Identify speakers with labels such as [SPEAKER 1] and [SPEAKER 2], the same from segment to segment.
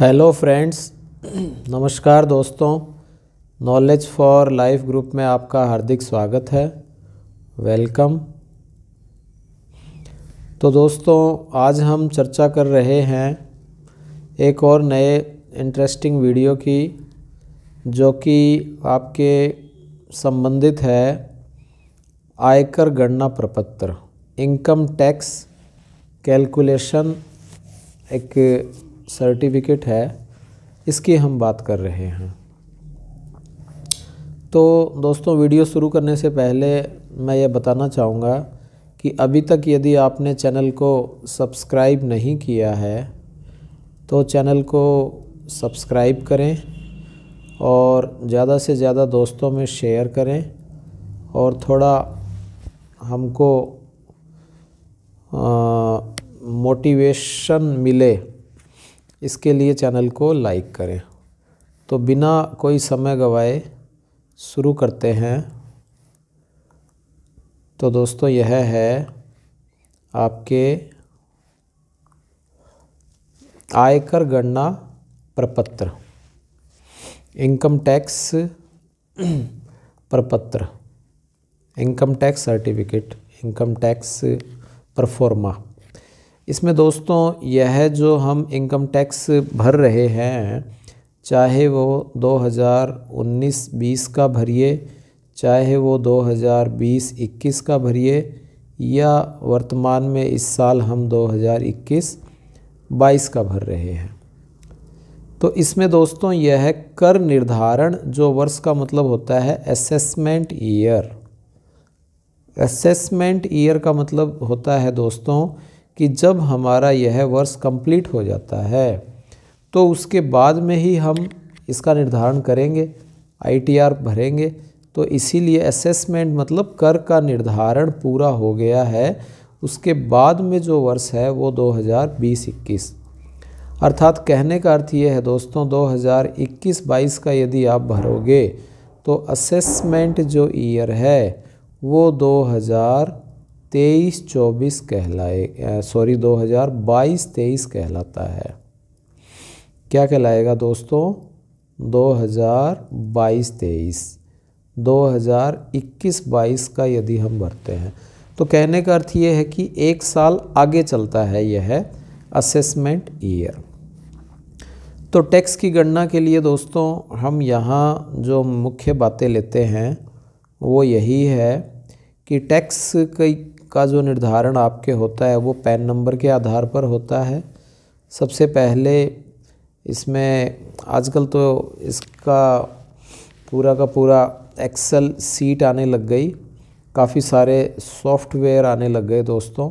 [SPEAKER 1] hello friends नमस्कार दोस्तों knowledge for life group में आपका हार्दिक स्वागत है वेलकम तो दोस्तों आज हम चर्चा कर रहे हैं एक और नए इंटरेस्टिंग वीडियो की जो कि आपके संबंधित है आयकर गणना प्रपत्र इनकम टैक्स कैलकुलेशन एक सर्टिफिकेट है इसकी हम बात कर रहे हैं तो दोस्तों वीडियो शुरू करने से पहले मैं ये बताना चाहूँगा कि अभी तक यदि आपने चैनल को सब्सक्राइब नहीं किया है तो चैनल को सब्सक्राइब करें और ज़्यादा से ज़्यादा दोस्तों में शेयर करें और थोड़ा हमको मोटिवेशन मिले इसके लिए चैनल को लाइक करें तो बिना कोई समय गवाए शुरू करते हैं तो दोस्तों यह है आपके आयकर गणना प्रपत्र इनकम टैक्स प्रपत्र income tax certificate income tax proforma इसमें दोस्तों यह जो हम इनकम टैक्स भर रहे हैं चाहे वो 2019-20 का भरिए चाहे वो 2020-21 का भरिए या वर्तमान में इस साल हम 2021-22 का भर रहे हैं तो इसमें दोस्तों यह कर निर्धारण जो वर्ष का मतलब होता है असेसमेंट ईयर असेसमेंट ईयर का मतलब होता है दोस्तों कि जब हमारा यह वर्ष कंप्लीट हो जाता है तो उसके बाद में ही हम इसका निर्धारण करेंगे आईटीआर भरेंगे तो इसीलिए असेसमेंट मतलब कर का निर्धारण पूरा हो गया है उसके बाद में जो वर्ष है वो 2020-21 अर्थात कहने का अर्थ ये है दोस्तों 2021-22 का यदि आप भरोगे तो असेसमेंट जो ईयर है वो तेईस चौबीस कहलाए सॉरी दो हज़ार बाईस तेईस कहलाता है क्या कहलाएगा दोस्तों दो हज़ार बाईस तेईस दो हज़ार इक्कीस बाईस का यदि हम भरते हैं तो कहने का अर्थ ये है कि एक साल आगे चलता है यह है असेसमेंट ईयर तो टैक्स की गणना के लिए दोस्तों हम यहाँ जो मुख्य बातें लेते हैं वो यही है कि टैक्स का जो निर्धारण आपके होता है वो पैन नंबर के आधार पर होता है सबसे पहले इसमें आजकल तो इसका पूरा का पूरा एक्सेल सीट आने लग गई काफ़ी सारे सॉफ्टवेयर आने लग गए दोस्तों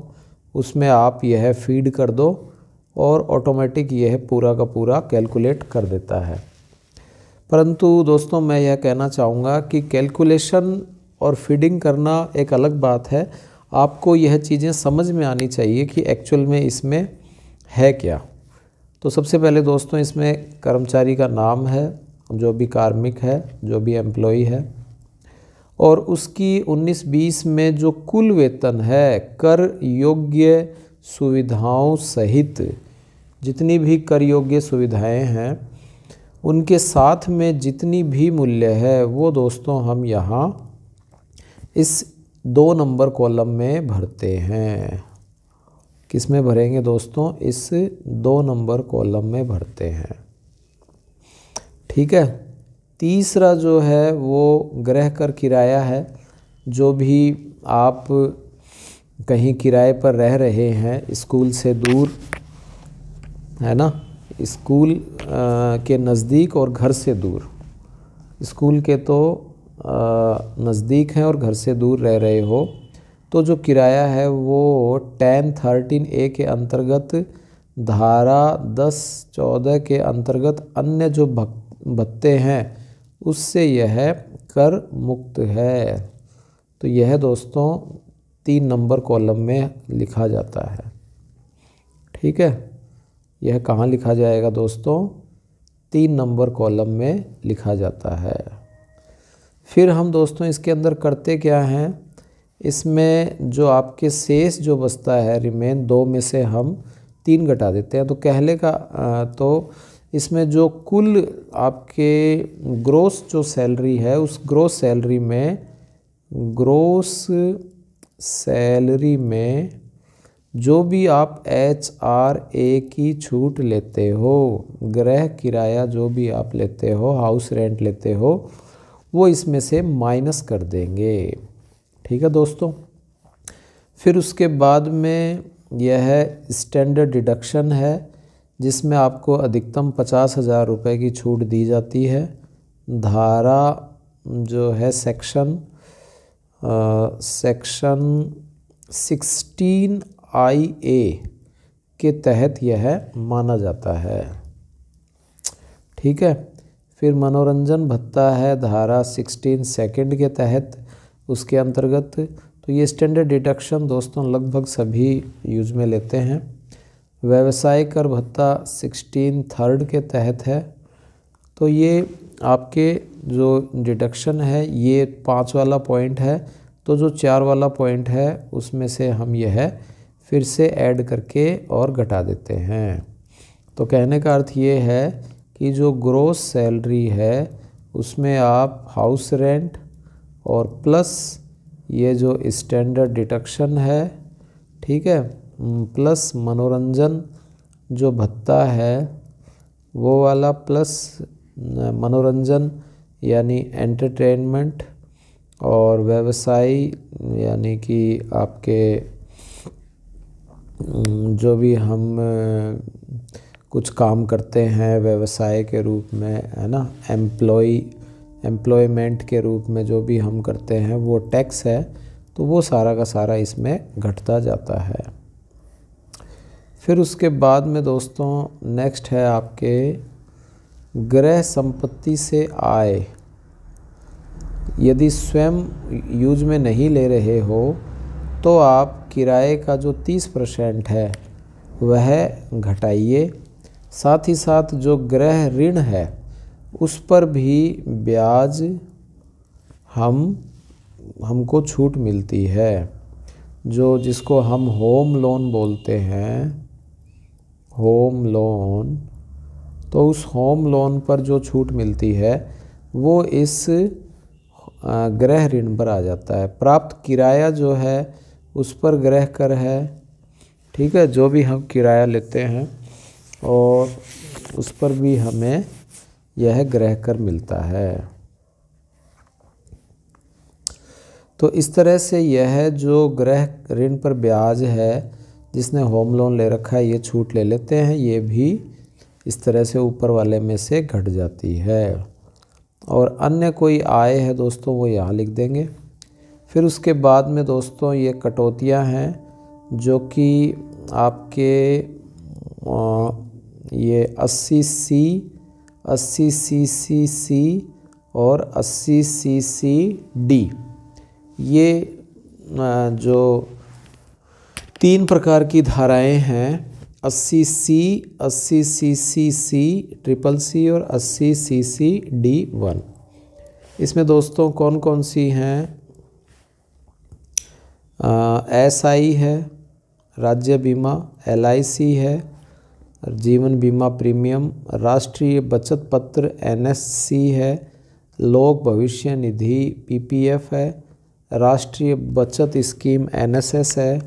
[SPEAKER 1] उसमें आप यह फीड कर दो और ऑटोमेटिक यह पूरा का पूरा कैलकुलेट कर देता है परंतु दोस्तों मैं यह कहना चाहूँगा कि कैलकुलेशन और फीडिंग करना एक अलग बात है आपको यह चीज़ें समझ में आनी चाहिए कि एक्चुअल में इसमें है क्या तो सबसे पहले दोस्तों इसमें कर्मचारी का नाम है जो भी कार्मिक है जो भी एम्प्लॉय है और उसकी 19-20 में जो कुल वेतन है कर योग्य सुविधाओं सहित जितनी भी कर योग्य सुविधाएं हैं उनके साथ में जितनी भी मूल्य है वो दोस्तों हम यहाँ इस दो नंबर कॉलम में भरते हैं किस में भरेंगे दोस्तों इस दो नंबर कॉलम में भरते हैं ठीक है तीसरा जो है वो ग्रह कर किराया है जो भी आप कहीं किराए पर रह रहे हैं स्कूल से दूर है ना स्कूल के नज़दीक और घर से दूर स्कूल के तो नज़दीक हैं और घर से दूर रह रहे हो तो जो किराया है वो टेन थर्टीन ए के अंतर्गत धारा दस चौदह के अंतर्गत अन्य जो भत्ते हैं उससे यह कर मुक्त है तो यह दोस्तों तीन नंबर कॉलम में लिखा जाता है ठीक है यह कहाँ लिखा जाएगा दोस्तों तीन नंबर कॉलम में लिखा जाता है फिर हम दोस्तों इसके अंदर करते क्या हैं इसमें जो आपके शेष जो बचता है रिमेन दो में से हम तीन घटा देते हैं तो कहले का तो इसमें जो कुल आपके ग्रोस जो सैलरी है उस ग्रोस सैलरी में ग्रोस सैलरी में जो भी आप एच आर ए की छूट लेते हो गृह किराया जो भी आप लेते हो हाउस रेंट लेते हो वो इसमें से माइनस कर देंगे ठीक है दोस्तों फिर उसके बाद में यह स्टैंडर्ड डिडक्शन है जिसमें आपको अधिकतम पचास हज़ार रुपये की छूट दी जाती है धारा जो है सेक्शन आ, सेक्शन सिक्सटीन आई ए के तहत यह माना जाता है ठीक है फिर मनोरंजन भत्ता है धारा 16 सेकंड के तहत उसके अंतर्गत तो ये स्टैंडर्ड डिडक्शन दोस्तों लगभग सभी यूज में लेते हैं व्यवसाय कर भत्ता 16 थर्ड के तहत है तो ये आपके जो डिडक्शन है ये पाँच वाला पॉइंट है तो जो चार वाला पॉइंट है उसमें से हम यह फिर से ऐड करके और घटा देते हैं तो कहने का अर्थ ये है कि जो ग्रोस सैलरी है उसमें आप हाउस रेंट और प्लस ये जो स्टैंडर्ड डिडक्शन है ठीक है प्लस मनोरंजन जो भत्ता है वो वाला प्लस मनोरंजन यानी एंटरटेनमेंट और व्यवसाय यानी कि आपके जो भी हम कुछ काम करते हैं व्यवसाय के रूप में है ना एम्प्लॉय एम्प्लॉयमेंट के रूप में जो भी हम करते हैं वो टैक्स है तो वो सारा का सारा इसमें घटता जाता है फिर उसके बाद में दोस्तों नेक्स्ट है आपके ग्रह संपत्ति से आय यदि स्वयं यूज में नहीं ले रहे हो तो आप किराए का जो 30 परसेंट है वह घटाइए साथ ही साथ जो गृह ऋण है उस पर भी ब्याज हम हमको छूट मिलती है जो जिसको हम होम लोन बोलते हैं होम लोन तो उस होम लोन पर जो छूट मिलती है वो इस गृह ऋण पर आ जाता है प्राप्त किराया जो है उस पर गृह कर है ठीक है जो भी हम किराया लेते हैं और उस पर भी हमें यह ग्रह कर मिलता है तो इस तरह से यह जो ग्रह ऋण पर ब्याज है जिसने होम लोन ले रखा है ये छूट ले लेते हैं ये भी इस तरह से ऊपर वाले में से घट जाती है और अन्य कोई आय है दोस्तों वो यहाँ लिख देंगे फिर उसके बाद में दोस्तों ये कटौतियाँ हैं जो कि आपके ये अस्सी सी अस्सी सी सी सी और अस्सी सी सी डी ये जो तीन प्रकार की धाराएं हैं अस्सी सी अस्सी सी सी सी ट्रिपल सी और अस्सी सी सी डी वन इसमें दोस्तों कौन कौन सी हैं एस आई है राज्य बीमा एल आई सी है जीवन बीमा प्रीमियम राष्ट्रीय बचत पत्र एनएससी है लोक भविष्य निधि पीपीएफ है राष्ट्रीय बचत स्कीम एनएसएस है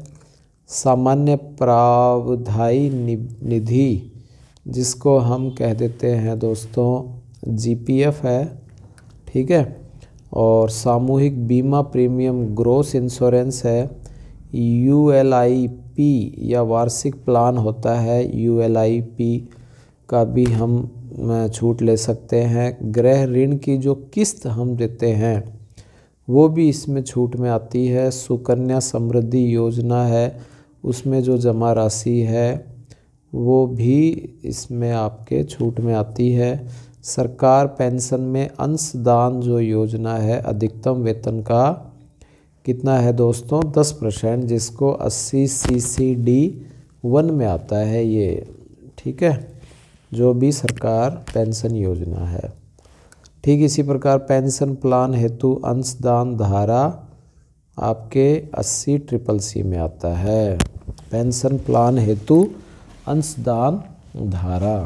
[SPEAKER 1] सामान्य प्रावधाई निधि जिसको हम कह देते हैं दोस्तों जीपीएफ है ठीक है और सामूहिक बीमा प्रीमियम ग्रोस इंश्योरेंस है यू एल आई पी या वार्षिक प्लान होता है यू एल आई पी का भी हम छूट ले सकते हैं गृह ऋण की जो किस्त हम देते हैं वो भी इसमें छूट में आती है सुकन्या समृद्धि योजना है उसमें जो जमा राशि है वो भी इसमें आपके छूट में आती है सरकार पेंशन में अंशदान जो योजना है अधिकतम वेतन का कितना है दोस्तों दस परसेंट जिसको अस्सी सी सी डी वन में आता है ये ठीक है जो भी सरकार पेंशन योजना है ठीक इसी प्रकार पेंशन प्लान हेतु अंशदान धारा आपके अस्सी ट्रिपल सी में आता है पेंशन प्लान हेतु अंशदान धारा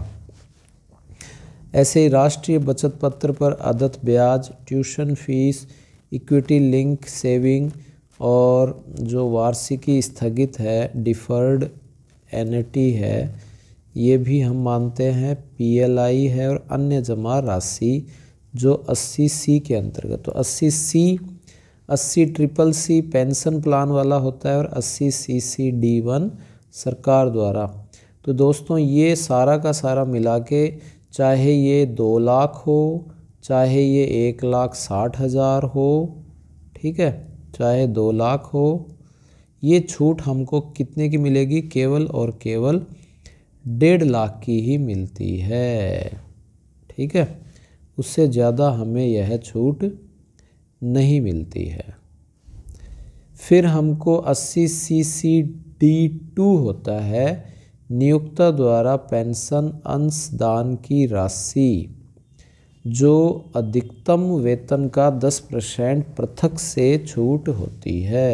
[SPEAKER 1] ऐसे राष्ट्रीय बचत पत्र पर अदत ब्याज tuition fees equity link saving और जो वार्षिकी स्थगित है डिफर्ड एनटी है ये भी हम मानते हैं पीएलआई है और अन्य जमा राशि जो 80 सी के अंतर्गत तो 80 सी अस्सी ट्रिपल सी पेंशन प्लान वाला होता है और अस्सी सी सी डी वन सरकार द्वारा तो दोस्तों ये सारा का सारा मिला के चाहे ये दो लाख हो चाहे ये एक लाख साठ हज़ार हो ठीक है चाहे दो लाख हो ये छूट हमको कितने की मिलेगी केवल और केवल डेढ़ लाख की ही मिलती है ठीक है उससे ज़्यादा हमें यह छूट नहीं मिलती है फिर हमको 80 सी सी डी टू होता है नियोक्ता द्वारा पेंशन अंशदान की राशि जो अधिकतम वेतन का 10 परसेंट पृथक से छूट होती है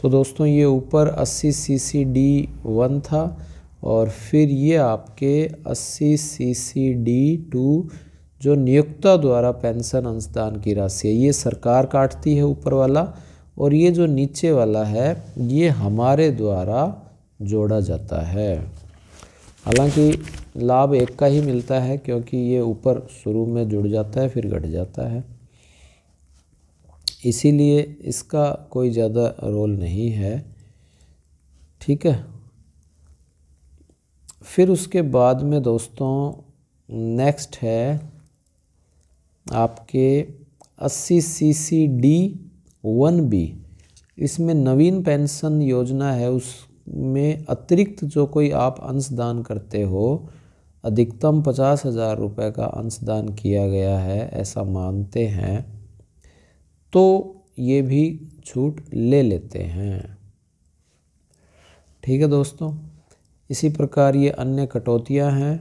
[SPEAKER 1] तो दोस्तों ये ऊपर 80 सी सी डी वन था और फिर ये आपके 80 सी सी डी टू जो नियोक्ता द्वारा पेंशन अंशदान की राशि है ये सरकार काटती है ऊपर वाला और ये जो नीचे वाला है ये हमारे द्वारा जोड़ा जाता है हालांकि लाभ एक का ही मिलता है क्योंकि ये ऊपर शुरू में जुड़ जाता है फिर घट जाता है इसीलिए इसका कोई ज़्यादा रोल नहीं है ठीक है फिर उसके बाद में दोस्तों नेक्स्ट है आपके 80 C C D one B इसमें नवीन पेंशन योजना है उसमें अतिरिक्त जो कोई आप अंशदान करते हो अधिकतम पचास हज़ार रुपये का अंशदान किया गया है ऐसा मानते हैं तो ये भी छूट ले लेते हैं ठीक है दोस्तों इसी प्रकार ये अन्य कटौतियाँ हैं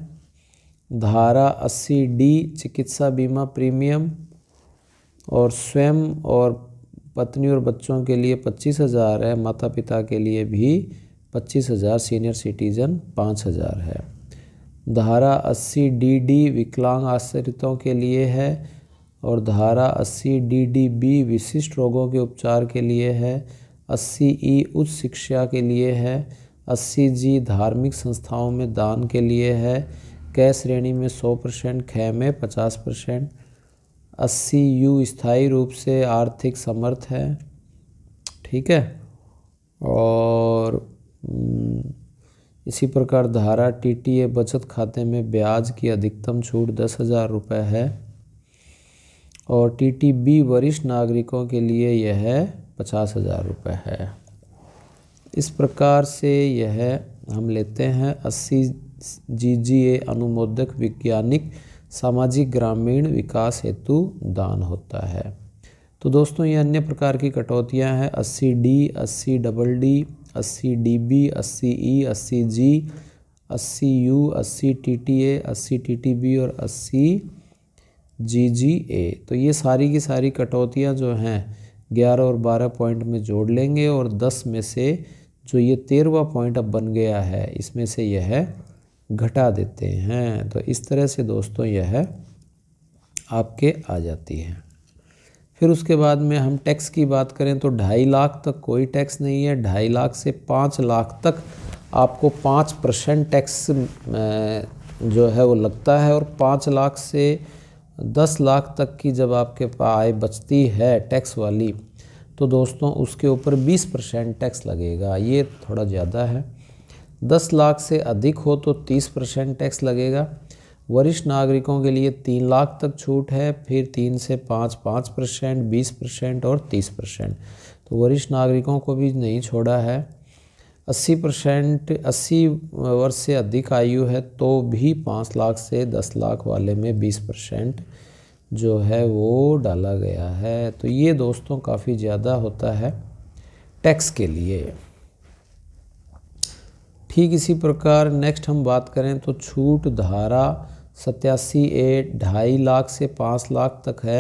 [SPEAKER 1] धारा 80 डी चिकित्सा बीमा प्रीमियम और स्वयं और पत्नी और बच्चों के लिए पच्चीस हज़ार है माता पिता के लिए भी पच्चीस हज़ार सीनियर सिटीज़न पाँच हज़ार है धारा 80 डीडी विकलांग आश्रितों के लिए है और धारा 80 बी विशिष्ट रोगों के उपचार के लिए है 80 ई उच्च शिक्षा के लिए है 80 जी धार्मिक संस्थाओं में दान के लिए है कै श्रेणी में 100 परसेंट ख में 50 परसेंट अस्सी यू स्थायी रूप से आर्थिक समर्थ है ठीक है और इसी प्रकार धारा टी टी ए बचत खाते में ब्याज की अधिकतम छूट दस हज़ार रुपये है और टी टी बी वरिष्ठ नागरिकों के लिए यह पचास हज़ार रुपये है इस प्रकार से यह हम लेते हैं अस्सी जी जी ए अनुमोदक वैज्ञानिक सामाजिक ग्रामीण विकास हेतु दान होता है तो दोस्तों ये अन्य प्रकार की कटौतियाँ हैं अस्सी डी अस्सी डबल डी अस्सी डी बी अस्सी ई अस्सी जी अस्सी यू अस्सी टी टी ए अस्सी टी टी बी और अस्सी जी जी ए तो ये सारी की सारी कटौतियाँ जो हैं ग्यारह और बारह पॉइंट में जोड़ लेंगे और दस में से जो ये तेरहवा पॉइंट अब बन गया है इसमें से यह घटा देते हैं तो इस तरह से दोस्तों यह आपके आ जाती है फिर उसके बाद में हम टैक्स की बात करें तो ढाई लाख तक कोई टैक्स नहीं है ढाई लाख से पाँच लाख तक आपको पाँच परसेंट टैक्स जो है वो लगता है और पाँच लाख से दस लाख तक की जब आपके आय बचती है टैक्स वाली तो दोस्तों उसके ऊपर बीस परसेंट टैक्स लगेगा ये थोड़ा ज़्यादा है दस लाख से अधिक हो तो तीस परसेंट टैक्स लगेगा वरिष्ठ नागरिकों के लिए तीन लाख तक छूट है फिर तीन से पाँच पाँच परसेंट बीस परसेंट और तीस परसेंट तो वरिष्ठ नागरिकों को भी नहीं छोड़ा है अस्सी परसेंट अस्सी वर्ष से अधिक आयु है तो भी पाँच लाख से दस लाख वाले में बीस परसेंट जो है वो डाला गया है तो ये दोस्तों काफ़ी ज़्यादा होता है टैक्स के लिए ठीक इसी प्रकार नेक्स्ट हम बात करें तो छूट धारा सत्यासी ए ढाई लाख से पाँच लाख तक है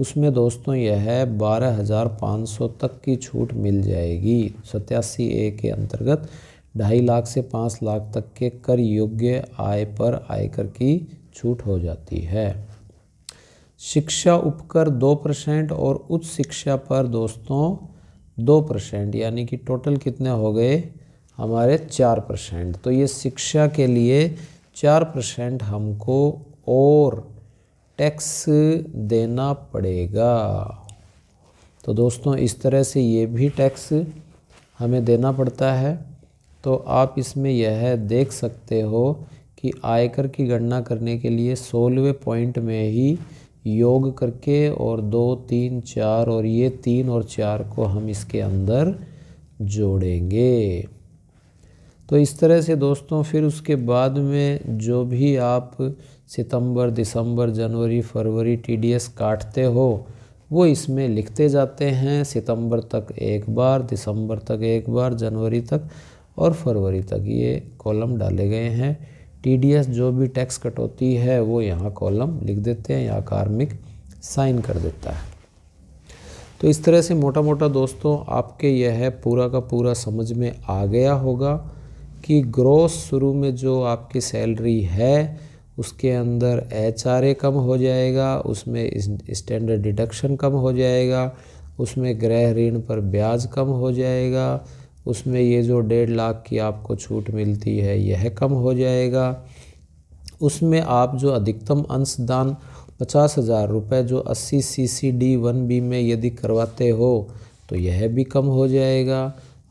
[SPEAKER 1] उसमें दोस्तों यह है बारह हज़ार पाँच सौ तक की छूट मिल जाएगी सत्यासी ए के अंतर्गत ढाई लाख से पाँच लाख तक के कर योग्य आय पर आयकर की छूट हो जाती है शिक्षा उपकर दो परसेंट और उच्च शिक्षा पर दोस्तों दो परसेंट यानी कि टोटल कितने हो गए हमारे चार परसेंट तो ये शिक्षा के लिए चार परसेंट हमको और टैक्स देना पड़ेगा तो दोस्तों इस तरह से ये भी टैक्स हमें देना पड़ता है तो आप इसमें यह देख सकते हो कि आयकर की गणना करने के लिए सोलहवें पॉइंट में ही योग करके और दो तीन चार और ये तीन और चार को हम इसके अंदर जोड़ेंगे तो इस तरह से दोस्तों फिर उसके बाद में जो भी आप सितंबर दिसंबर जनवरी फरवरी टीडीएस काटते हो वो इसमें लिखते जाते हैं सितंबर तक एक बार दिसंबर तक एक बार जनवरी तक और फरवरी तक ये कॉलम डाले गए हैं टीडीएस जो भी टैक्स कटौती है वो यहाँ कॉलम लिख देते हैं या कार्मिक साइन कर देता है तो इस तरह से मोटा मोटा दोस्तों आपके यह पूरा का पूरा समझ में आ गया होगा कि ग्रोस शुरू में जो आपकी सैलरी है उसके अंदर एच कम हो जाएगा उसमें स्टैंडर्ड डिडक्शन कम हो जाएगा उसमें गृह ऋण पर ब्याज कम हो जाएगा उसमें ये जो डेढ़ लाख की आपको छूट मिलती है यह कम हो जाएगा उसमें आप जो अधिकतम अंशदान पचास हज़ार रुपये जो अस्सी C C D one B में यदि करवाते हो तो यह भी कम हो जाएगा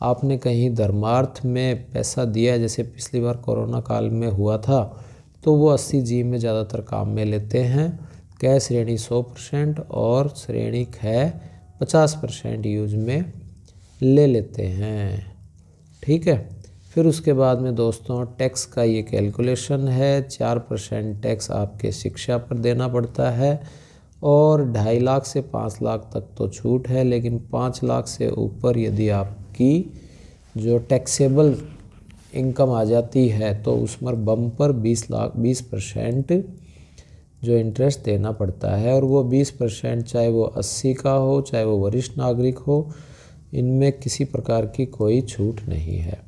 [SPEAKER 1] आपने कहीं धर्मार्थ में पैसा दिया जैसे पिछली बार कोरोना काल में हुआ था तो वो अस्सी जी में ज़्यादातर काम में लेते हैं कै श्रेणी सौ परसेंट और श्रेणी ख पचास परसेंट यूज में ले लेते हैं ठीक है फिर उसके बाद में दोस्तों टैक्स का ये कैलकुलेशन है चार परसेंट टैक्स आपके शिक्षा पर देना पड़ता है और ढाई लाख से पाँच लाख तक तो छूट है लेकिन पाँच लाख से ऊपर यदि आप की जो टैक्सेबल इनकम आ जाती है तो उस पर बम पर बीस लाख बीस परसेंट जो इंटरेस्ट देना पड़ता है और वो बीस परसेंट चाहे वो अस्सी का हो चाहे वो वरिष्ठ नागरिक हो इनमें किसी प्रकार की कोई छूट नहीं है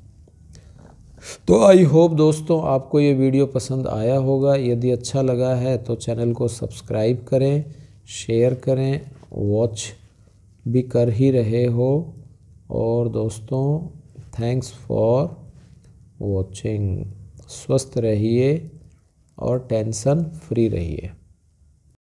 [SPEAKER 1] तो आई होप दोस्तों आपको ये वीडियो पसंद आया होगा यदि अच्छा लगा है तो चैनल को सब्सक्राइब करें शेयर करें वॉच भी कर ही रहे हो और दोस्तों थैंक्स फॉर वॉचिंग स्वस्थ रहिए और टेंशन फ्री रहिए